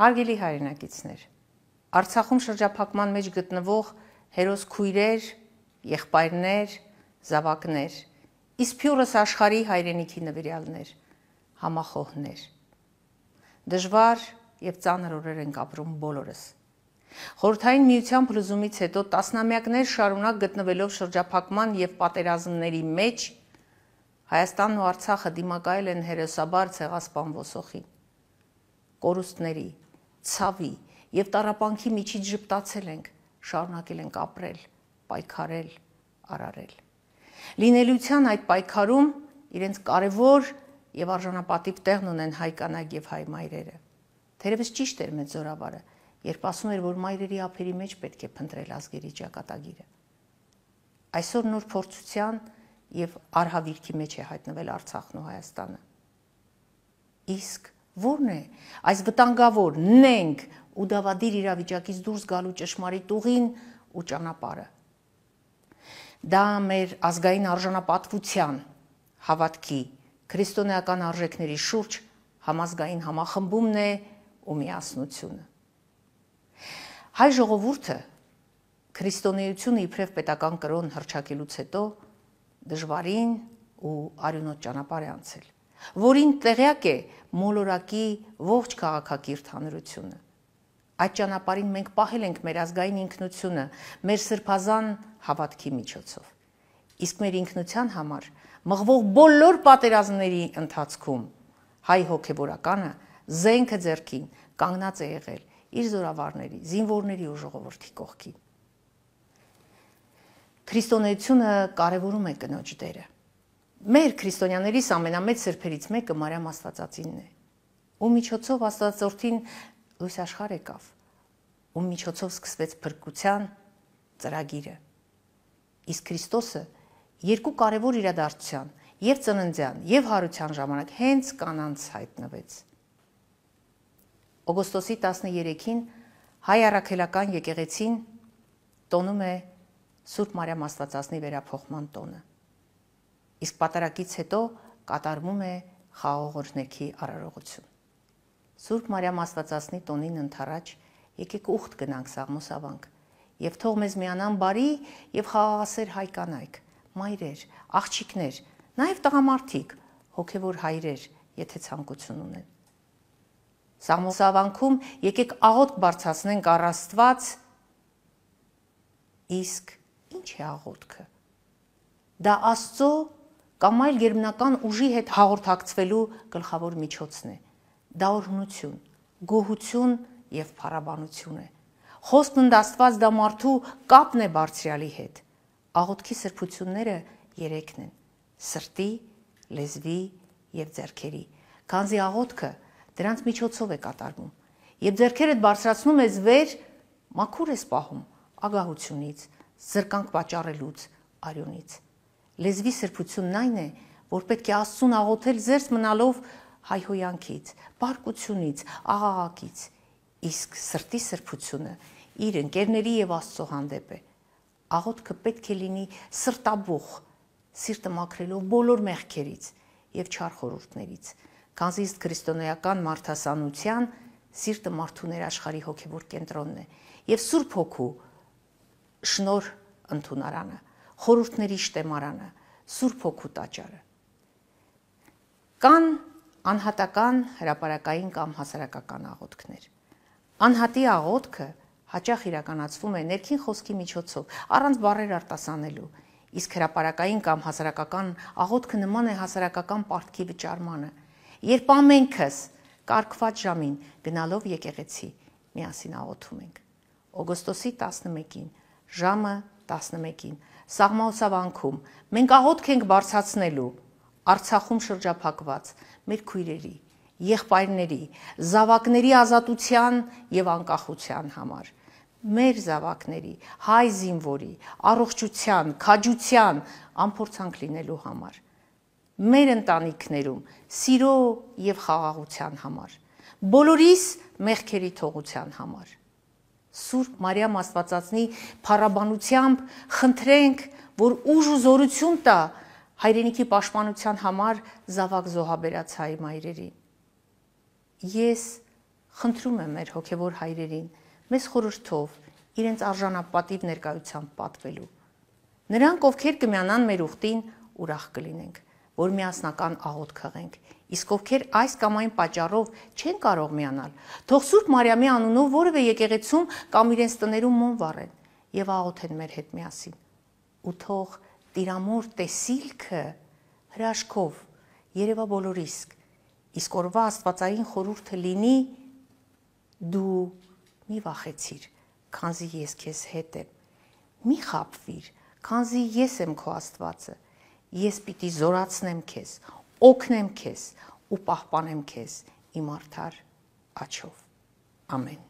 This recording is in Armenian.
Հարգելի հայրենակիցներ, Արցախում շրջափակման մեջ գտնվող հերոս քույրեր, եղբայրներ, զավակներ, իսկ փյուրս աշխարհի հայրենիքի նվիրյալներ, համախոհներ։ Դժվար եւ ծանր օրեր ենք ապրում բոլորս։ Խորթային միության փլուզումից հետո տասնամյակներ շարունակ գտնվելով շրջափակման եւ պատերազմների մեջ Հայաստանն ու Արցախը դիմակայել են հերոսաբար ցեղասպան ոսոխին։ Կորուստների, ցավի եւ տարապանքի միջից ճպտացել ենք, շարունակել ենք ապրել, պայքարել, արարել։ Լինելության այդ պայքարում իրենց կարևոր եւ արժանապատիվ տեղն ունեն հայկանակ եւ հայ մայրերը։ Թերևս ճիշտ էր մեծ զորավարը, երբ ասում էր, որ մայրերի ափերի մեջ պետք է փնտրել ազգերի ճակատագիրը։ Այսօր նոր փորձության եւ արհավիրքի մեջ է հայտնվել Արցախն ու Հայաստանը։ Իսկ Որն է այս վտանգավոր նենք ու դավադիր իրավիճակից դուրս գալու ճշմարիտ ուղին ու ճանապարհը։ Դա մեր ազգային արժանապատվության, հավատքի, քրիստոնեական արժեքների շուրջ համազգային համախմբումն է ու միասնությունը։ Հայ ժողովուրդը քրիստոնեությունը իբրև պետական կրոն հրճակելուց հետո դժվարին ու արյունոտ ճանապարհ է անցել որին տեղյակ է մոլորակի ողջ քաղաքակիրթ հանրությունը։ Այդ ճանապարհին մենք պահել ենք մեր ազգային ինքնությունը, մեր սրբազան հավատքի միջոցով։ Իսկ մեր ինքնության համար մղվող բոլոր պատերազմների ընթացքում հայ հոգևորականը զենքը ձեռքին կանգնած է եղել իր զորավարների, զինվորների ու ժողովրդի կողքին։ Քրիստոնեությունը կարևորում է կնոջ դերը մեր քրիստոնյաներիս ամենամեծ սրբերից մեկը Մարիամ Աստվածածինն է։ Ու միջոցով Աստվածորդին լույս աշխարհ եկավ։ Ու միջոցով սկսվեց փրկության ծրագիրը։ Իսկ Քրիստոսը երկու կարևոր իրադարձության՝ եւ ծննդյան, եւ հարության ժամանակ հենց կանանց հայտնվեց։ Օգոստոսի 13-ին հայ առաքելական եկեղեցին տոնում է Սուրբ Մարիամ Աստվածածնի վերափոխման տոնը իսկ պատարակից հետո կատարվում է խաղողորներքի արարողություն։ Սուրբ Մարիամ Աստվածածնի տոնին ընթരാճ եկեք ուխտ գնանք Սաղմոս ավանք եւ թող մեզ միանան բարի եւ խաղաղասեր հայ կանայք, մայրեր, աղջիկներ, նաեւ տղամարդիկ, հոգեվոր հայրեր, եթե ցանկություն ունեն։ Սաղմոս ավանքում եկեք աղոտ բարձրացնենք առ Աստված իսկ ի՞նչ է աղոթքը։ Դա Աստծո կամ այլ երբնական ուժի հետ հաղորդակցվելու գլխավոր միջոցն է։ Դա օրհնություն, գոհություն եւ փառաբանություն է։ Խոսքն ընդաստված դա մարդու կապն է բարձրյալի հետ։ Աղոթքի սրբությունները երեքն են՝ սրտի, լեզվի եւ ձեռքերի։ Քանզի աղոթքը դրանց միջոցով է կատարվում։ Եվ ձեռքերդ բարձրացնում ես վեր, մաքուր ես պահում ագահությունից, զրկանք պատճառելուց, արյունից։ Լեզվի սրբությունն այն է, որ պետք է Աստծուն աղոթել զերծ մնալով հայհոյանքից, բարկությունից, աղաղակից, իսկ սրտի սրբությունը իր ընկերների եւ Աստծո հանդեպ է։ Աղոթքը պետք է լինի սրտաբուխ, սիրտը մաքրելով բոլոր մեղքերից եւ չար խորհուրդներից։ Քանզի իսկ քրիստոնեական մարդասանության սիրտը մարդու ներաշխարի հոգեվոր կենտրոնն է եւ Սուրբ Հոգու շնոր ընդունարանը խորհուրդների շտեմարանը, Սուրբ Հոգու տաճարը։ Կան անհատական, հրապարակային կամ հասարակական աղոթքներ։ Անհատի աղոթքը հաճախ իրականացվում է ներքին խոսքի միջոցով, առանց բարեր արտասանելու, իսկ հրապարակային կամ հասարակական աղոթքը նման է հասարակական պարտքի վճարմանը, երբ ամենքս կարկված ժամին գնալով եկեղեցի միասին աղոթում ենք։ Օգոստոսի 11-ին ժամը 18 11-ին սաղմաուսավանքում մենք ահոտք ենք բարձացնելու Արցախում շրջափակված մեր քույրերի, եղբայրների, զավակների ազատության եւ անկախության համար մեր զավակների, հայ զինվորի, առողջության, քաջության ամփորձանք լինելու համար մեր ընտանիքներում սիրո եւ խաղաղության համար բոլորիս մեղքերի թողության համար Սուրբ Մարիամ Աստվածածնի փառաբանությամբ խնդրենք, որ ուժ ու զորություն տա հայրենիքի պաշտպանության համար զավակ զոհաբերած հայ մայրերին։ Ես խնդրում եմ մեր հոգևոր հայրերին մեզ խորհրդով իրենց արժանապատիվ ներկայությամբ պատվելու։ Նրանք, ովքեր կմիանան մեր ուխտին, ուրախ կլինենք որ միասնական աղոտ քղենք։ Իսկ ովքեր այս կամ այն պատճառով չեն կարող միանալ, թող Սուրբ Մարիամի անունով որևէ եկեղեցում կամ իրենց տներում մոն վառեն եւ աղոթեն մեր հետ միասին։ Ու թող Տիրամոր տեսիլքը հրաշքով երևա բոլորիս։ Իսկ օրվա Աստվածային խորհուրդը լինի դու մի վախեցիր, քանզի ես քեզ հետ եմ։ Մի խապվիր, քանզի ես եմ քո Աստվածը ես պիտի զորացնեմ քեզ, օգնեմ քեզ ու պահպանեմ քեզ իմ արդար աչով։ Ամեն։